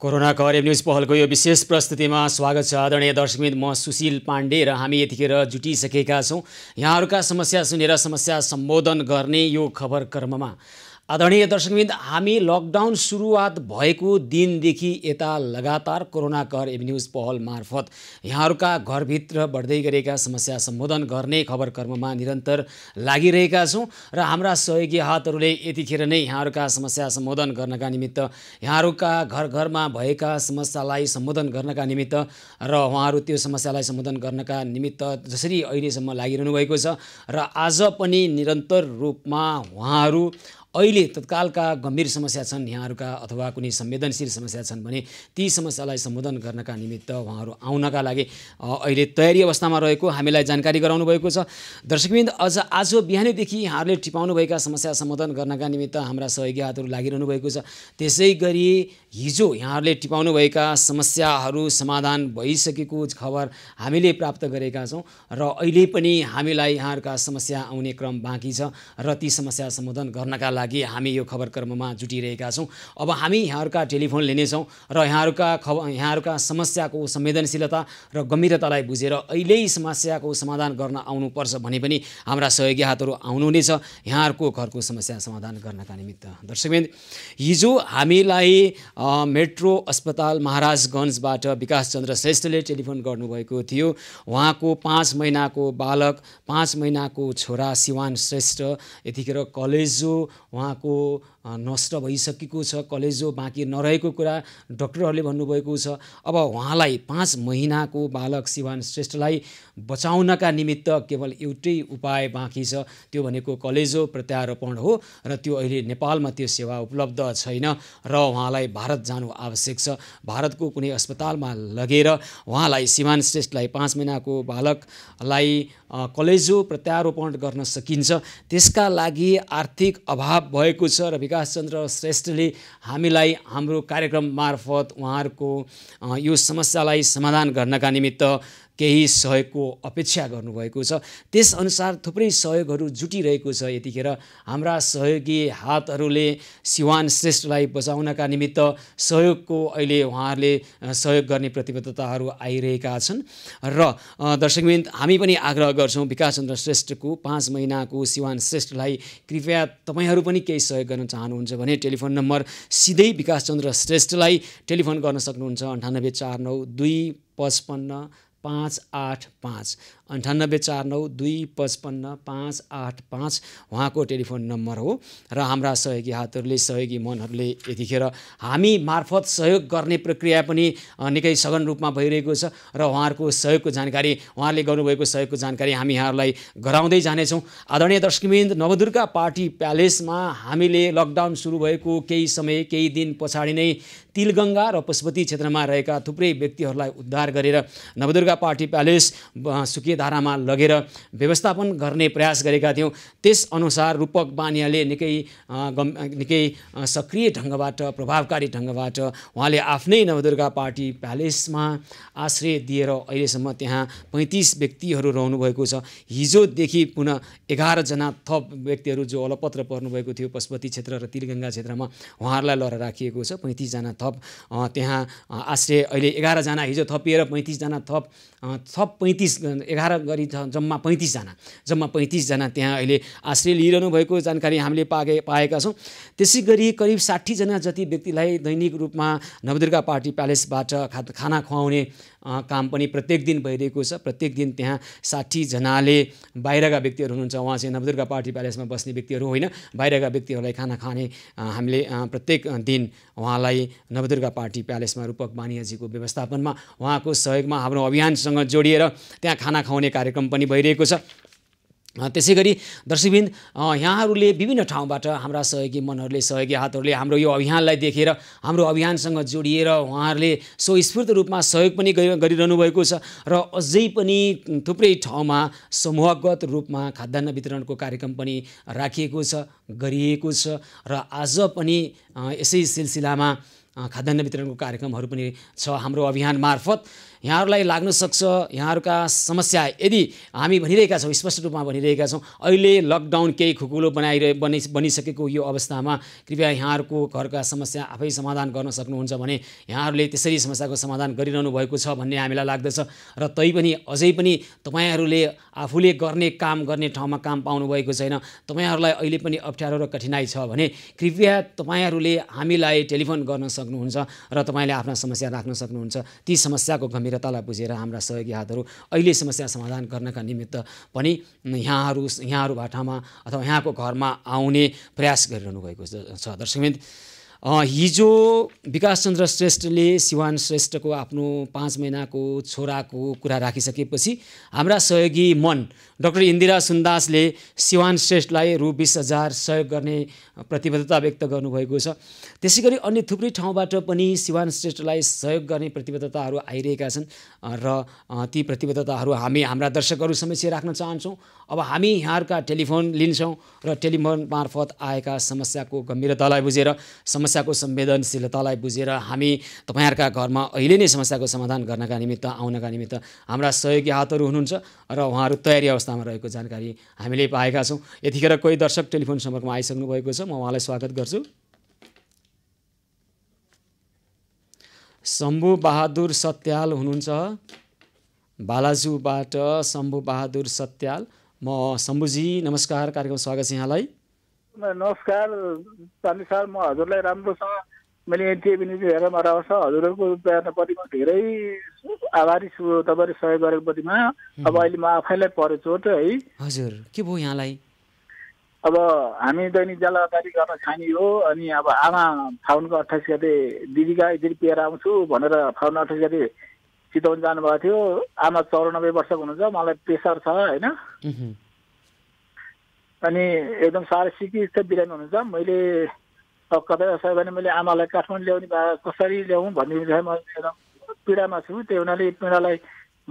corona करेब news पहलको यो विशेष प्रस्तुतिमा स्वागत छ आदरणीय दर्शकमित म सुशील पाण्डे र हामी यतिखेर जुटिसकेका छौँ यहाँहरूका समस्या सुनेर समस्या सम्बोधन गर्ने यो खबर कर्ममा आदरणीय दर्शकविन्द हामी लकडाउन सुरुवात भएको दिनदेखि यता लगातार कोरोना कर एभिन्युज पहल मार्फत यहाँहरूका घरभित्र बढ्दै गरेका समस्या सम्बोधन गर्ने खबर कर्ममा निरन्तर लागिरहेका छौँ र हाम्रा सहयोगी हातहरूले यतिखेर नै यहाँहरूका समस्या सम्बोधन गर्नका निमित्त यहाँहरूका घर घरमा भएका समस्यालाई सम्बोधन गर्नका निमित्त र उहाँहरू त्यो समस्यालाई सम्बोधन गर्नका निमित्त जसरी अहिलेसम्म लागिरहनु भएको छ र आज पनि निरन्तर रूपमा उहाँहरू अहिले तत्कालका गम्भीर समस्या छन् यहाँहरूका अथवा कुनै संवेदनशील समस्या छन् भने ती समस्यालाई सम्बोधन गर्नका निमित्त उहाँहरू आउनका लागि अहिले तयारी अवस्थामा रहेको हामीलाई जानकारी गराउनु भएको छ दर्शकबिन्द अझ आज बिहानैदेखि यहाँहरूले टिपाउनुभएका समस्या सम्बोधन गर्नका निमित्त हाम्रा सहयोगी हातहरू लागिरहनु भएको छ त्यसै गरी हिजो यहाँहरूले टिपाउनुभएका समस्याहरू समाधान भइसकेको खबर हामीले प्राप्त गरेका छौँ र अहिले पनि हामीलाई यहाँहरूका समस्या आउने क्रम बाँकी छ र ती समस्या सम्बोधन गर्नका लागि लागि हामी यो खबर खबरकर्ममा जुटिरहेका छौँ अब हामी यहाँहरूका टेलिफोन लिनेछौँ र यहाँहरूका खब यहाँहरूका समस्याको संवेदनशीलता र गम्भीरतालाई बुझेर अहिले समस्याको समाधान गर्न आउनुपर्छ भने पनि हाम्रा सहयोगी हातहरू आउनुहुनेछ यहाँहरूको घरको समस्या समाधान गर्नका निमित्त दर्शकबिन्द हिजो हामीलाई मेट्रो अस्पताल महाराजगञ्जबाट विकासचन्द्र श्रेष्ठले टेलिफोन गर्नुभएको थियो उहाँको पाँच महिनाको बालक पाँच महिनाको छोरा सिवान श्रेष्ठ यतिखेर कलेजो वहाँ को नष्ट भइसकेको छ कलेजो बाँकी नरहेको कुरा डक्टरहरूले भन्नुभएको छ अब उहाँलाई पाँच महिनाको बालक सिवान श्रेष्ठलाई बचाउनका निमित्त केवल एउटै उपाय बाँकी छ त्यो भनेको कलेजो प्रत्यारोपण हो र त्यो अहिले नेपालमा त्यो सेवा उपलब्ध छैन र उहाँलाई भारत जानु आवश्यक छ भारतको कुनै अस्पतालमा लगेर उहाँलाई सिवान श्रेष्ठलाई पाँच महिनाको बालकलाई कलेजो प्रत्यारोपण गर्न सकिन्छ त्यसका लागि आर्थिक अभाव भएको छ र विकास चन्द्र श्रेष्ठले हामीलाई हाम्रो कार्यक्रम मार्फत उहाँहरूको यो समस्यालाई समाधान गर्नका निमित्त केही सहयोगको अपेक्षा गर्नुभएको छ त्यसअनुसार थुप्रै सहयोगहरू जुटिरहेको छ यतिखेर हाम्रा सहयोगी हातहरूले सिवान श्रेष्ठलाई बचाउनका निमित्त सहयोगको अहिले उहाँहरूले सहयोग गर्ने प्रतिबद्धताहरू आइरहेका छन् र दर्शकबिन्द हामी पनि आग्रह गर्छौँ विकासचन्द्र श्रेष्ठको पाँच महिनाको सिवान श्रेष्ठलाई कृपया तपाईँहरू पनि केही सहयोग गर्न चाहनुहुन्छ भने टेलिफोन नम्बर सिधै विकासचन्द्र श्रेष्ठलाई टेलिफोन गर्न सक्नुहुन्छ अन्ठानब्बे चार नौ दुई पचपन्न पाँच आठ पाँच अन्ठानब्बे चार नौ दुई पचपन्न पाँच आठ पाँच उहाँको टेलिफोन नम्बर हो र हाम्रा सहयोगी हातहरूले सहयोगी मनहरूले यतिखेर हामी मार्फत सहयोग गर्ने प्रक्रिया पनि निकै सघन रूपमा भइरहेको छ र उहाँहरूको सहयोगको जानकारी उहाँले गर्नुभएको सहयोगको जानकारी हामी यहाँहरूलाई गराउँदै जानेछौँ आदरणीय दर्शकविन्द नवदुर्गा पार्टी प्यालेसमा हामीले लकडाउन सुरु भएको केही समय केही दिन पछाडि नै तिलगङ्गा र पशुपति क्षेत्रमा रहेका थुप्रै व्यक्तिहरूलाई उद्धार गरेर नवदुर्गा पार्टी प्यालेस सुके धारामा लगेर व्यवस्थापन गर्ने प्रयास गरेका थियौँ त्यसअनुसार रूपक बानियाले निकै गम् निकै सक्रिय ढङ्गबाट प्रभावकारी ढङ्गबाट उहाँले आफ्नै नवदुर्गा पार्टी प्यालेसमा आश्रय दिएर अहिलेसम्म त्यहाँ पैँतिस व्यक्तिहरू रहनुभएको छ हिजोदेखि पुनः एघारजना थप व्यक्तिहरू जो अलपत्र पर्नुभएको थियो पशुपति क्षेत्र र तिलगङ्गा क्षेत्रमा उहाँहरूलाई लडेर राखिएको छ पैँतिसजना थप त्यहाँ आश्रय अहिले एघारजना हिजो थपिएर पैँतिसजना थप थप पैँतिस एघार एघार गरी जम्मा पैँतिसजना जम्मा पैँतिसजना त्यहाँ अहिले आश्रय लिइरहनु भएको जानकारी हामीले पाए पाएका छौँ त्यसै गरी करिब साठीजना जति व्यक्तिलाई दैनिक रूपमा नवदुर्गा पार्टी प्यालेसबाट खा खाना खुवाउने काम पनि प्रत्येक दिन भइरहेको छ प्रत्येक दिन त्यहाँ साठीजनाले बाहिरका व्यक्तिहरू हुनुहुन्छ उहाँ चाहिँ नवदुर्गा पार्टी प्यालेसमा बस्ने व्यक्तिहरू होइन बाहिरका व्यक्तिहरूलाई खाना खाने हामीले प्रत्येक दिन उहाँलाई नवदुर्गा पार्टी प्यालेसमा रूपक मानियाजीको व्यवस्थापनमा उहाँको सहयोगमा हाम्रो अभियानसँग जोडिएर त्यहाँ खाना खुवाउने कार्यक्रम पनि भइरहेको छ त्यसै गरी दर्शकबिन्द यहाँहरूले विभिन्न ठाउँबाट हाम्रा सहयोगी मनहरूले सहयोगी हातहरूले हाम्रो यो अभियानलाई देखेर हाम्रो अभियानसँग जोडिएर उहाँहरूले स्वस्फूर्त रूपमा सहयोग पनि गरिरहनु भएको छ र अझै पनि थुप्रै ठाउँमा समूहगत रूपमा खाद्यान्न वितरणको कार्यक्रम पनि राखिएको छ गरिएको छ र आज पनि यसै सिलसिलामा खाद्यान्न वितरणको कार्यक्रमहरू पनि छ हाम्रो अभियान मार्फत यहाँहरूलाई लाग्न सक्छ यहाँहरूका समस्या यदि हामी भनिरहेका छौँ स्पष्ट रूपमा भनिरहेका छौँ अहिले लकडाउन केही खुकुलो बनाइरहे बनि बनिसकेको यो अवस्थामा कृपया यहाँहरूको घरका समस्या आफै समाधान गर्न सक्नुहुन्छ भने यहाँहरूले त्यसरी समस्याको समाधान गरिरहनु भएको छ भन्ने हामीलाई लाग्दछ र पनि अझै पनि तपाईँहरूले आफूले गर्ने काम गर्ने ठाउँमा काम पाउनुभएको छैन तपाईँहरूलाई अहिले पनि अप्ठ्यारो र कठिनाई छ भने कृपया तपाईँहरूले हामीलाई टेलिफोन गर्न सक्नुहुन्छ र तपाईँले आफ्ना समस्या राख्न सक्नुहुन्छ ती समस्याको गम्भीर तल बुझेर हाम्रा सहयोगी हातहरू अहिले समस्या समाधान गर्नका निमित्त पनि यहाँहरू यहाँहरू भाटामा अथवा यहाँको घरमा आउने प्रयास गरिरहनु भएको छ दर्शकविन्द हिजो विकासचन्द्र श्रेष्ठले सिवान श्रेष्ठको आफ्नो पाँच महिनाको छोराको कुरा राखिसकेपछि हाम्रा सहयोगी मन डक्टर इन्दिरा सुन्दासले सिवान श्रेष्ठलाई रु बिस हजार सहयोग गर्ने प्रतिबद्धता व्यक्त गर्नुभएको छ त्यसै गरी अन्य थुप्रै ठाउँबाट पनि सिवान श्रेष्ठलाई सहयोग गर्ने प्रतिबद्धताहरू आइरहेका छन् र ती प्रतिबद्धताहरू हामी हाम्रा दर्शकहरू समक्ष राख्न चाहन्छौँ अब हामी यहाँहरूका टेलिफोन लिन्छौँ र टेलिफोन मार्फत आएका समस्याको गम्भीरतालाई बुझेर समस्याको संवेदनशीलतालाई बुझेर हामी तपाईँहरूका घरमा अहिले नै समस्याको समाधान गर्नका निमित्त आउनका निमित्त हाम्रा सहयोगी हातहरू हुनुहुन्छ र उहाँहरू तयारी अवस्थामा रहेको जानकारी हामीले पाएका छौँ यतिखेर कोही दर्शक टेलिफोन सम्पर्कमा आइसक्नु भएको छ म उहाँलाई स्वागत गर्छु शम्भु बहादुर सत्याल हुनुहुन्छ बालाजुबाट शम्भु बहादुर सत्याल म शम्भुजी नमस्कार कार्यक्रम स्वागत छ यहाँलाई नमस्कार पानी सर म हजुरलाई राम्रो छ मैले एनटिएबी निजी हेरेर मराएको छ हजुरहरूको प्रेरणाप्रति म धेरै आभारी छु तपाईँले सहयोग गरेको प्रतिमा अब अहिले म आफैलाई परे चोट है हजुर के भयो यहाँलाई अब हामी दैनिक जलादारी गर्न खानी हो अनि अब आमा फाउनको अट्ठाइस गते दिदीका यसरी पिएर आउँछु भनेर फाउन अट्ठाइस गते चितवन जानुभएको थियो आमा चौरानब्बे वर्षको हुनुहुन्छ मलाई प्रेसर छ होइन अनि एकदम साह्रै सिकित बिरामी हुनुहुन्छ मैले अब कतै असर भने मैले आमालाई काठमाडौँ ल्याउने भए कसरी ल्याउँ भन्ने विषय म एकदम पीडामा छु त्यही हुनाले पीडालाई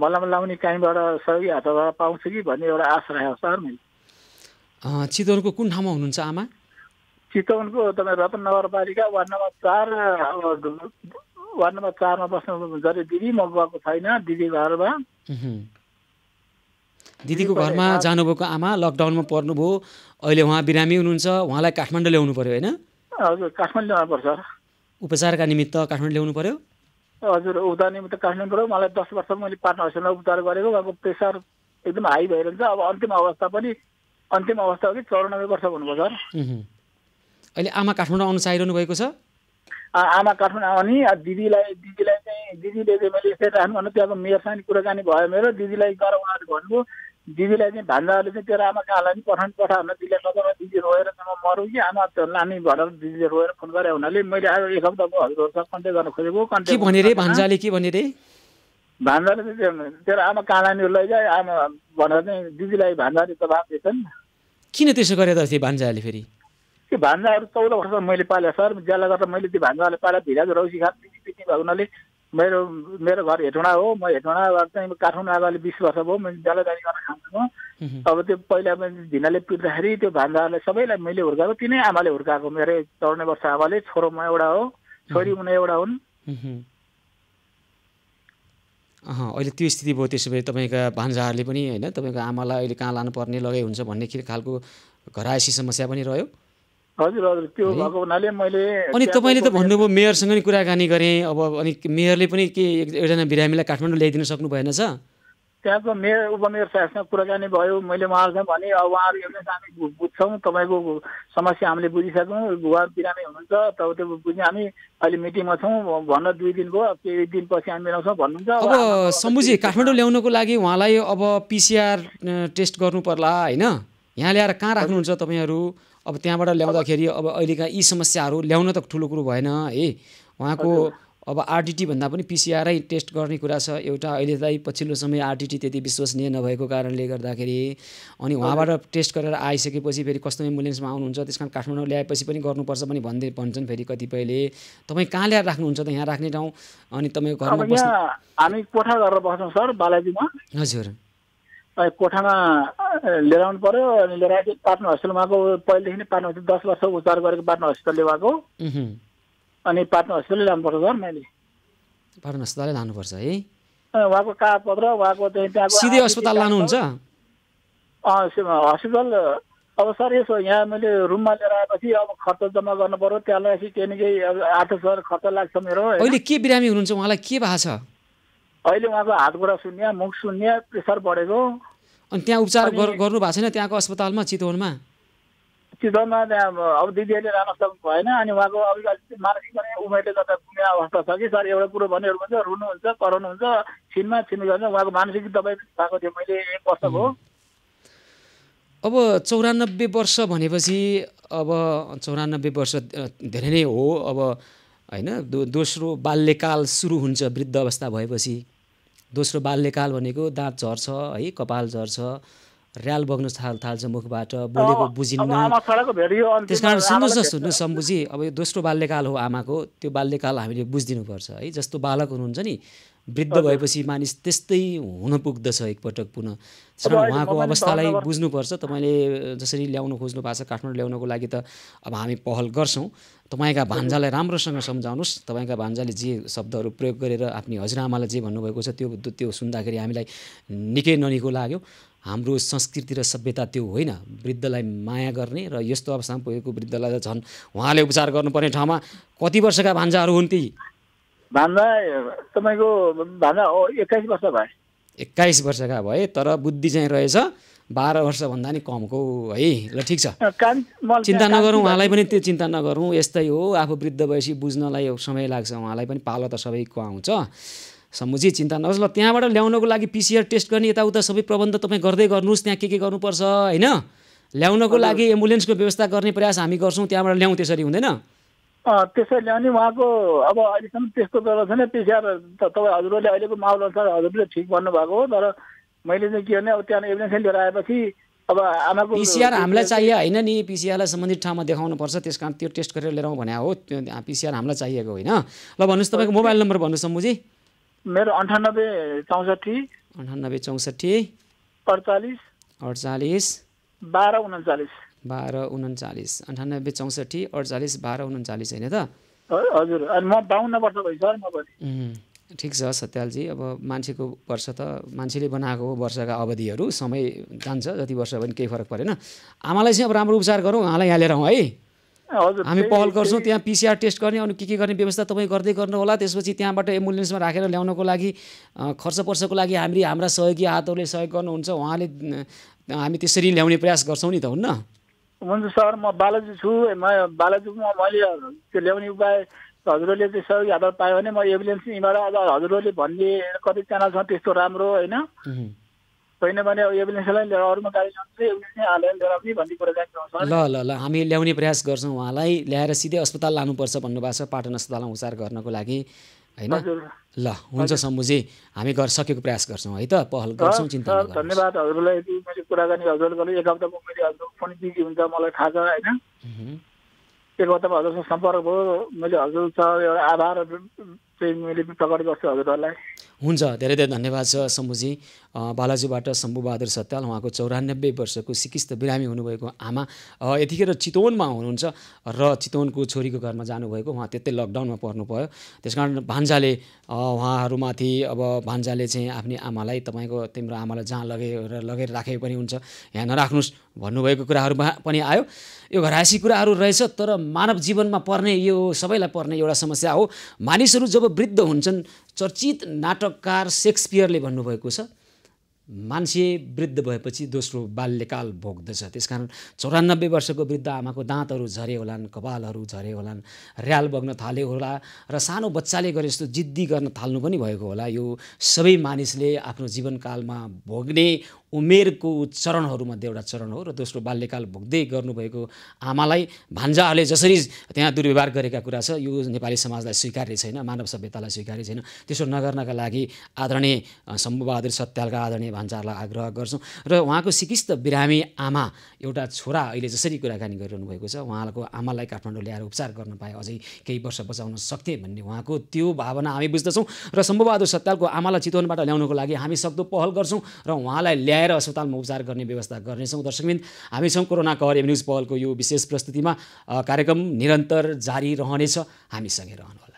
मल्लामा लाउने काहीँबाट सही हातबाट पाउँछु कि भन्ने एउटा आश राखेको सर मैले चितवनको कुन ठाउँमा हुनुहुन्छ आमा चितवनको तपाईँ रतन नगरपालिका वार्ड नम्बर चार वार्ड नम्बर चारमा बस्नु अरे दिदी म गएको छैन दिदी घरमा दिदीको घरमा जानुभएको आमा लकडाउनमा पर्नुभयो अहिले उहाँ बिरामी हुनुहुन्छ उहाँलाई काठमाडौँ ल्याउनु पर्यो होइन हजुर काठमाडौँ ल्याउनु पर्छ उपचारका निमित्त काठमाडौँ ल्याउनु पर्यो हजुर उपचार निमित्त काठमाडौँ पऱ्यो मलाई दस वर्ष मैले पार्टनर हस्पिटलमा उपचार गरेको उहाँको प्रेसर एकदम हाई भइरहन्छ अब अन्तिम अवस्था पनि अन्तिम अवस्था हो कि चौरानब्बे वर्ष भन्नुभयो सर अहिले आमा काठमाडौँ आउनु चाहिरहनु भएको छ आमा काठमाडौँ आउने दिदीलाई दिदीलाई चाहिँ दिदीले चाहिँ मैले यसरी राख्नु भन्नु त्यहाँको मेयरसँग कुराकानी भयो मेरो दिदीलाई गएर उहाँले भन्नुभयो दिदीलाई चाहिँ भान्जाहरूले चाहिँ तेरो आमा कहाँ नि पठाउनु पठा भनेर दिदीले नजरमा दिदी रोएर त म मरौँ कि आमा त लाने भनेर दिदीले रोएर फोन गरे हुनाले मैले आज एक हप्ताको हजुरहरूसँग कन्ट्याक्ट गर्न खोजेको कन्ट्याक्ट भने रे भान्जाले के भने रे भान्जाले चाहिँ तेरो आमा कहाँ लाने लैजा आमा भनेर चाहिँ दिदीलाई भान्जाले जवाब दिएछ नि किन त्यसो गरे त भान्जाले फेरि त्यो भान्जाहरू चौध वर्ष मैले पालेँ सर ज्याला गर्दा मैले त्यो भान्जाहरूले पाला भिराज रौसी खान दिदी पिक्ने भएको हुनाले मेरो मेरो घर हेटौँडा हो म हेटौँडाबाट चाहिँ काठमाडौँ आएको अहिले बिस वर्ष भयो मैले जालादारी गर्न खान्छु अब त्यो पहिला झिनाले पिट्दाखेरि त्यो भान्जाहरूलाई सबैलाई मैले हुर्काएको तिनै आमाले हुर्काएको मेरो चौराने वर्ष आमाले छोरो म एउटा हो छोरी उनी एउटा हुन् अहिले त्यो स्थिति भयो त्यसो भए तपाईँका भान्जाहरूले पनि होइन तपाईँको आमालाई अहिले कहाँ लानुपर्ने लगाइ हुन्छ भन्ने खालको घरायसी समस्या पनि रह्यो हजुर हजुर त्यो भएको हुनाले मैले अनि तपाईँले त भन्नुभयो मेयरसँग नि कुराकानी गरेँ अब अनि मेयरले पनि के एकजना बिरामीलाई काठमाडौँ ल्याइदिन सक्नु भएन छ त्यहाँको मेयर उपमेयर साहबसँग कुराकानी भयो मैले उहाँहरूसँग भने अब उहाँहरू हामी बुझ्छौँ तपाईँको समस्या हामीले बुझिसक्यौँ उहाँहरू बिरामी हुनुहुन्छ त त्यो बुझ्ने हामी अहिले मिटिङमा छौँ भन्न दुई दिन भयो केही पछि हामी मिलाउँछौँ भन्नुहुन्छ अब सम्बुजी काठमाडौँ ल्याउनको लागि उहाँलाई अब पिसिआर टेस्ट गर्नु पर्ला होइन यहाँ ल्याएर कहाँ राख्नुहुन्छ तपाईँहरू अब त्यहाँबाट ल्याउँदाखेरि अब अहिलेका यी समस्याहरू ल्याउन त ठुलो कुरो भएन है उहाँको अब आरटिटी भन्दा पनि पिसिआरै टेस्ट गर्ने कुरा छ एउटा अहिले त पछिल्लो समय आरटिटी त्यति विश्वसनीय नभएको कारणले गर्दाखेरि अनि उहाँबाट टेस्ट गरेर आइसकेपछि फेरि कस्तो एम्बुलेन्समा आउनुहुन्छ त्यस कारण काठमाडौँ ल्याएपछि पनि गर्नुपर्छ पनि भन्दै भन्छन् फेरि कतिपयले तपाईँ कहाँ ल्याएर राख्नुहुन्छ त यहाँ राख्ने ठाउँ अनि तपाईँको घरमा हामी कोठा गरेर बस्छौँ सर बालाजीमा हजुर कोठामा लिएर आउनु पर्यो अनि लिएर आएपछि पार्टनर हस्पिटलमा उहाँको पहिलेदेखि नै पार्टनर हस्पिटल दस वर्ष उपचार गरेको पार्टनर हस्पिटलले उहाँको अनि पार्टनर हस्पिटलले लानुपर्छ सर मैले पार्टनर अस्पतालै लानुपर्छ है उहाँको कागजपत्र उहाँको त्यहाँको सिधै अस्पताल लानुहुन्छ हस्पिटल अब सर यसो यहाँ मैले रुममा लिएर आएपछि अब खर्च जम्मा गर्नु पर्यो त्यहाँलाई केही न केही आठ सय खर्च लाग्छ मेरो अहिले के बिरामी हुनुहुन्छ उहाँलाई के भएको छ अहिले उहाँको हातबाट शून्य मुख शून्य प्रेसर बढेको अनि त्यहाँ उपचार गर्नु भएको छैन त्यहाँको अस्पतालमा चितवनमा चितवनमा त्यहाँ अब दिदीहरूले राम्रो सक्नु भएन अनि उहाँको अब मानसिक गर्ने उमेरले गर्दा पुग्ने अवस्था छ कि सर एउटा कुरो भन्नेहरू हुन्छ रुनुहुन्छ कराउनुहुन्छ छिनमा छिन गर्छ उहाँको मानसिक दबाई भएको थियो मैले एक वर्षको अब चौरानब्बे वर्ष भनेपछि अब चौरानब्बे वर्ष धेरै नै हो अब होइन दोस्रो बाल्यकाल सुरु हुन्छ वृद्ध अवस्था भएपछि दोस्रो बाल्यकाल भनेको दाँत झर्छ है कपाल झर्छ ऱ्याल बग्न थाल थाल्छ मुखबाट बोलेको बुझिन्न त्यस कारण सुन्नुहोस् न सुन्नुहोस् सम्बुझी अब यो दोस्रो बाल्यकाल हो आमाको त्यो बाल्यकाल हामीले बुझिदिनुपर्छ है जस्तो बालक हुनुहुन्छ नि वृद्ध भएपछि मानिस त्यस्तै हुन पुग्दछ एकपटक पुनः उहाँको अवस्थालाई बुझ्नुपर्छ तपाईँले जसरी ल्याउन खोज्नु भएको छ काठमाडौँ ल्याउनको लागि त अब हामी पहल गर्छौँ तपाईँका भान्जालाई राम्रोसँग सम्झाउनुहोस् तपाईँका भान्जाले जे शब्दहरू प्रयोग गरेर आफ्नो हजुरआमालाई जे भन्नुभएको छ त्यो त्यो सुन्दाखेरि हामीलाई निकै ननिको लाग्यो हाम्रो संस्कृति र सभ्यता त्यो होइन वृद्धलाई माया गर्ने र यस्तो अवस्थामा पुगेको वृद्धलाई त झन् उहाँले उपचार गर्नुपर्ने ठाउँमा कति वर्षका भान्जाहरू हुन् ती भान्जा तपाईँको भान्जा एक्काइस वर्ष भए एक्काइस वर्षका भए तर बुद्धि चाहिँ रहेछ बाह्र वर्षभन्दा नि कमको है ल ठिक छ चिन्ता नगरौँ उहाँलाई पनि त्यो चिन्ता नगरौँ यस्तै हो आफू वृद्ध भएपछि बुझ्नलाई समय लाग्छ उहाँलाई पनि पालो त सबैको आउँछ समुझी चिन्ता नगर्छ ल त्यहाँबाट ल्याउनको लागि पिसिआर टेस्ट गर्ने यताउता सबै प्रबन्ध तपाईँ गर्दै गर्नुहोस् त्यहाँ के के गर्नुपर्छ होइन ल्याउनको लागि एम्बुलेन्सको व्यवस्था गर्ने प्रयास हामी गर्छौँ त्यहाँबाट ल्याउँ त्यसरी हुँदैन त्यसैले अनि उहाँको अब अहिलेसम्म त्यस्तो त छैन पिसिआर त तपाईँ हजुरहरूले अहिलेको माहौल अनुसार हजुरले ठिक भन्नुभएको हो तर मैले चाहिँ के भने अब त्यहाँ एभिडेन्स लिएर आएपछि अब आमाको पिसिआर हामीलाई चाहियो होइन नि पिसिआरलाई सम्बन्धित ठाउँमा देखाउनुपर्छ त्यस कारण त्यो टेस्ट गरेर लिएर भने हो त्यो पिसिआर हामीलाई चाहिएको होइन ल भन्नुहोस् तपाईँको मोबाइल नम्बर भन्नुहोस् मुजी मेरो अन्ठानब्बे चौसठी अन्ठानब्बे चौसठी अडचालिस अडचालिस बाह्र उन्चालिस बाह्र उन्चालिस अन्ठानब्बे चौसठी अडचालिस बाह्र उन्चालिस होइन त हजुर ठिक छ सत्यालजी अब मान्छेको वर्ष त मान्छेले बनाएको हो वर्षका अवधिहरू समय जान्छ जति वर्ष भने केही फरक परेन आमालाई चाहिँ अब राम्रो उपचार गरौँ उहाँलाई यहाँ लिएर आउँ है हामी पहल गर्छौँ त्यहाँ पिसिआर टेस्ट गर्ने अनि के के गर्ने व्यवस्था तपाईँ गर्दै गर्नु होला त्यसपछि त्यहाँबाट एम्बुलेन्समा राखेर ल्याउनको लागि खर्च पर्चको लागि हामी हाम्रा सहयोगी हातहरूले सहयोग गर्नुहुन्छ उहाँले हामी त्यसरी ल्याउने प्रयास गर्छौँ नि त हुन्न हुन्छ सर म बालाजी छु म बालाजीमा मैले त्यो ल्याउने उपाय हजुरहरूले त्यो सहयोग पायो भने म एम्बुलेन्स यहीँबाट अब हजुरहरूले भन्ने च्यानल छ त्यस्तो राम्रो होइन होइन भने अब एम्बुलेन्सलाई लिएर अरूमा गाडी जान्छ एम्बुलेन्स हालेर लिएर पनि भन्ने कुरा जान्छ ल ल ल हामी ल्याउने प्रयास गर्छौँ उहाँलाई ल्याएर सिधै अस्पताल लानुपर्छ भन्नुभएको छ पाटन अस्पतालमा उपचार गर्नको लागि होइन ल हुन्छ सम्मुजी हामी गर्न सकेको प्रयास गर्छौँ है त पहल गर्छौँ चिन्ता धन्यवाद हजुरलाई मैले कुरा गर्ने हजुरहरूले एक हप्ता मैले हजुर पनि बिजी हुन्छ मलाई थाहा छ होइन एक हप्तामा हजुरसँग सम्पर्क भयो मैले हजुर छ एउटा आभार चाहिँ मैले प्रकट गर्छु हजुरहरूलाई हुन्छ धेरै धेरै धन्यवाद छ शम्भुजी बालाजुबाट शम्भुबहादुर सत्याल उहाँको चौरानब्बे वर्षको सिकिस्त बिरामी हुनुभएको आमा यतिखेर चितवनमा हुनुहुन्छ र चितवनको छोरीको घरमा जानुभएको उहाँ त्यतै लकडाउनमा पर्नु भयो त्यस कारण भान्जाले उहाँहरूमाथि अब भान्जाले चाहिँ आफ्नै आमालाई तपाईँको तिम्रो आमालाई जहाँ लगेर लगेर राखे पनि हुन्छ यहाँ नराख्नुहोस् भन्नुभएको कुराहरू पनि आयो यो घरासी कुराहरू रहेछ तर मानव जीवनमा पर्ने यो सबैलाई पर्ने एउटा समस्या हो मानिसहरू जब वृद्ध हुन्छन् चर्चित नाटककार सेक्सपियरले भन्नुभएको छ मान्छे वृद्ध भएपछि दोस्रो बाल्यकाल भोग्दछ त्यस कारण चौरानब्बे वर्षको वृद्ध आमाको दाँतहरू झरे होलान् कपालहरू झरे होलान् ऱ्याल बग्न थाले होला र सानो बच्चाले गरे जस्तो जिद्दी गर्न थाल्नु पनि भएको होला यो सबै मानिसले आफ्नो जीवनकालमा भोग्ने उमेरको चरणहरूमध्ये एउटा चरण हो र दोस्रो बाल्यकाल भोग्दै गर्नुभएको आमालाई भान्जाहरूले जसरी त्यहाँ दुर्व्यवहार गरेका कुरा छ यो नेपाली समाजलाई स्वीकार्य छैन मानव सभ्यतालाई स्वीकार्य छैन त्यसो नगर्नका लागि आदरणीय शम्भुबहादुर सत्यालका आदरणीय भान्जाहरूलाई आग्रह गर्छौँ र उहाँको सिकिस्त बिरामी आमा एउटा छोरा अहिले जसरी कुराकानी गरिरहनु भएको छ उहाँको आमालाई काठमाडौँ ल्याएर उपचार गर्न पाए अझै केही वर्ष बचाउन सक्थे भन्ने उहाँको त्यो भावना हामी बुझ्दछौँ र शम्भुबहादुर सत्यालको आमालाई चितवनबाट ल्याउनको लागि हामी सक्दो पहल गर्छौँ र उहाँलाई ल्याएर ल्याएर अस्पतालमा उपचार गर्ने व्यवस्था गर्नेछौँ दर्शकबिन हामीसँग कोरोना कहर कहर न्युज पहलको यो विशेष प्रस्तुतिमा कार्यक्रम निरन्तर जारी रहनेछ हामीसँगै रहनुहोला